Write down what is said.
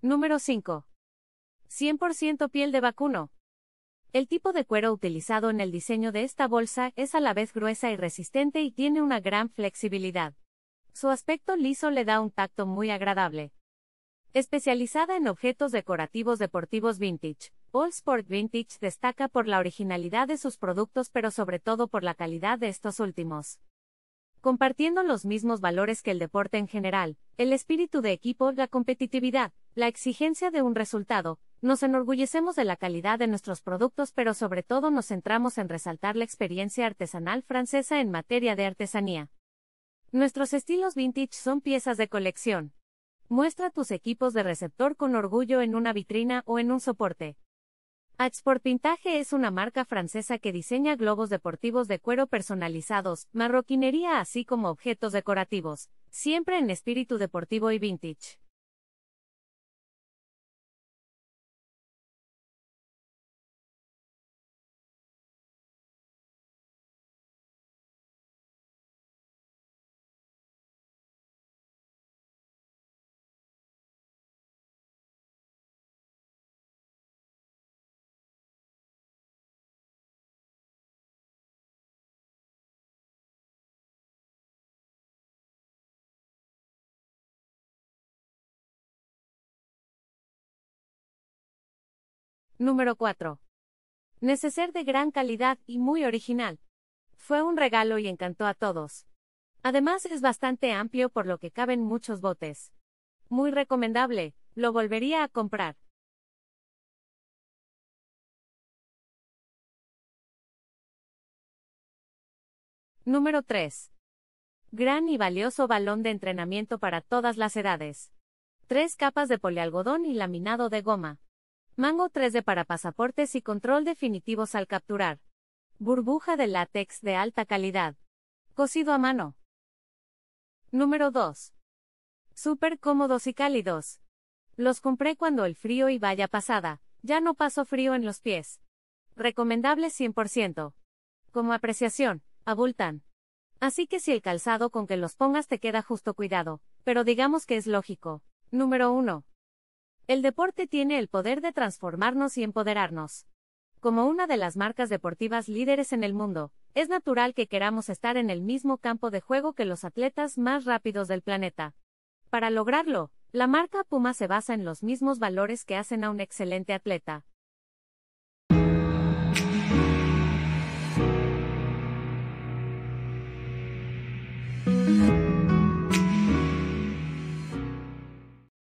Número 5. 100% piel de vacuno. El tipo de cuero utilizado en el diseño de esta bolsa es a la vez gruesa y resistente y tiene una gran flexibilidad. Su aspecto liso le da un tacto muy agradable. Especializada en objetos decorativos deportivos vintage, All Sport Vintage destaca por la originalidad de sus productos pero sobre todo por la calidad de estos últimos. Compartiendo los mismos valores que el deporte en general, el espíritu de equipo, la competitividad, la exigencia de un resultado, nos enorgullecemos de la calidad de nuestros productos, pero sobre todo nos centramos en resaltar la experiencia artesanal francesa en materia de artesanía. Nuestros estilos vintage son piezas de colección. Muestra tus equipos de receptor con orgullo en una vitrina o en un soporte. Axport Pintaje es una marca francesa que diseña globos deportivos de cuero personalizados, marroquinería así como objetos decorativos, siempre en espíritu deportivo y vintage. Número 4. Neceser de gran calidad y muy original. Fue un regalo y encantó a todos. Además es bastante amplio por lo que caben muchos botes. Muy recomendable, lo volvería a comprar. Número 3. Gran y valioso balón de entrenamiento para todas las edades. Tres capas de polialgodón y laminado de goma. Mango 3 d para pasaportes y control definitivos al capturar. Burbuja de látex de alta calidad. Cocido a mano. Número 2. Súper cómodos y cálidos. Los compré cuando el frío y vaya pasada, ya no paso frío en los pies. Recomendable 100%. Como apreciación, abultan. Así que si el calzado con que los pongas te queda justo cuidado, pero digamos que es lógico. Número 1. El deporte tiene el poder de transformarnos y empoderarnos. Como una de las marcas deportivas líderes en el mundo, es natural que queramos estar en el mismo campo de juego que los atletas más rápidos del planeta. Para lograrlo, la marca Puma se basa en los mismos valores que hacen a un excelente atleta.